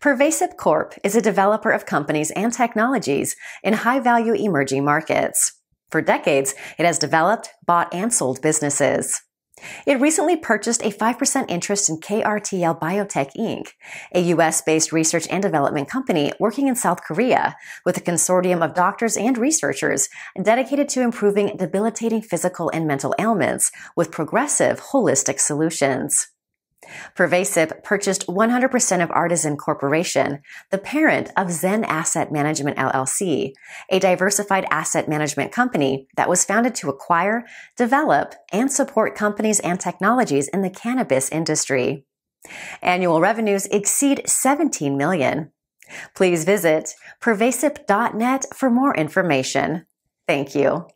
Pervasive Corp is a developer of companies and technologies in high value emerging markets. For decades, it has developed, bought, and sold businesses. It recently purchased a 5% interest in KRTL Biotech Inc., a US based research and development company working in South Korea with a consortium of doctors and researchers dedicated to improving debilitating physical and mental ailments with progressive, holistic solutions. Pervasive purchased 100% of Artisan Corporation, the parent of Zen Asset Management LLC, a diversified asset management company that was founded to acquire, develop, and support companies and technologies in the cannabis industry. Annual revenues exceed 17 million. Please visit pervasive.net for more information. Thank you.